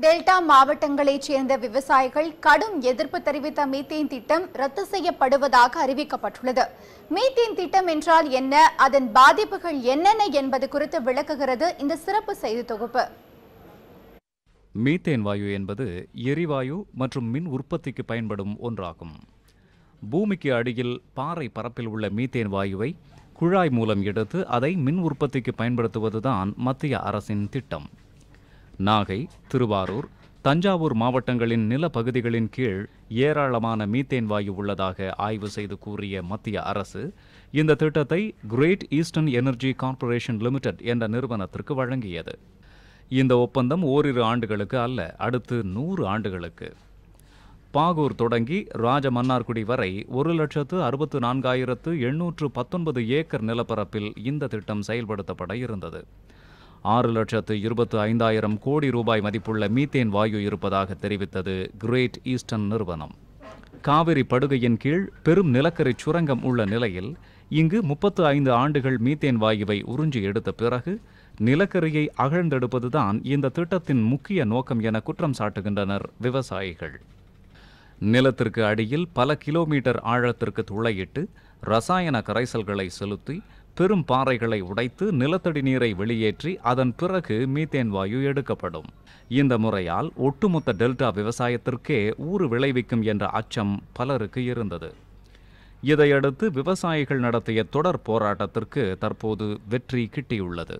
delta மாவட்டங்களைச் சேர்ந்த விவசாயிகள் கடும் எதிர்ப்பு தெரிவித்த மீத்தேன் திட்டம் ரத்து செய்யப்படுவதாக அறிவிக்கப்பட்டுள்ளது மீத்தேன் திட்டம் என்றால் என்ன அதன் பாதிப்புகள் என்னென்ன என்பது குறித்து விளக்குகிறது இந்த சிறப்பு செய்தி தொகுப்பு மீத்தேன் வாயு என்பது எரிவாயு மற்றும் மின் உற்பத்திக்கு பயன்படும் ஒன்றாகும் பூமிக்கு அடியில் பாறை பரப்பில் உள்ள மீத்தேன் வாயுவை குழாய் மூலம் எடுத்து அதை மின் உற்பத்திக்கு பயன்படுத்துவதுதான் மத்திய அரசின் திட்டம் நாகை திருவாரூர் தஞ்சாவூர் மாவட்டங்களின் நிலப்பகுதிகளின் கீழ் ஏராளமான மீத்தேன் வாயு உள்ளதாக ஆய்வு செய்து கூறிய மத்திய அரசு இந்த திட்டத்தை Great Eastern Energy Corporation Limited என்ற நிறுவனத்திற்கு வழங்கியது இந்த ஒப்பந்தம் ஓரிரு ஆண்டுகளுக்கு அல்ல அடுத்து நூறு ஆண்டுகளுக்கு பாகூர் தொடங்கி ராஜமன்னார்குடி வரை ஒரு லட்சத்து அறுபத்து நான்காயிரத்து எண்ணூற்று பத்தொன்பது ஏக்கர் நிலப்பரப்பில் இந்த திட்டம் செயல்படுத்தப்பட இருந்தது ஆறு லட்சத்து இருபத்து ஐந்தாயிரம் கோடி ரூபாய் மதிப்புள்ள மீத்தேன் வாயு இருப்பதாக தெரிவித்தது கிரேட் ஈஸ்டர்ன் நிறுவனம் காவிரி படுகையின் கீழ் பெரும் நிலக்கரி சுரங்கம் உள்ள நிலையில் இங்கு முப்பத்து ஐந்து ஆண்டுகள் மீத்தேன் வாயுவை உறிஞ்சி எடுத்த பிறகு நிலக்கரியை அகழ்ந்தெடுப்பதுதான் இந்த திட்டத்தின் முக்கிய நோக்கம் என குற்றம் சாட்டுகின்றனர் விவசாயிகள் நிலத்திற்கு அடியில் பல கிலோமீட்டர் ஆழத்திற்கு துளையிட்டு ரசாயன கரைசல்களை செலுத்தி பெரும் பாறைகளை உடைத்து நிலத்தடி நீரை வெளியேற்றி அதன் பிறகு மீத்தேன் வாயு எடுக்கப்படும் இந்த முறையால் ஒட்டுமொத்த டெல்டா விவசாயத்திற்கே ஊறு விளைவிக்கும் என்ற அச்சம் பலருக்கு இருந்தது இதையடுத்து விவசாயிகள் நடத்திய தொடர் போராட்டத்திற்கு தற்போது வெற்றி கிட்டியுள்ளது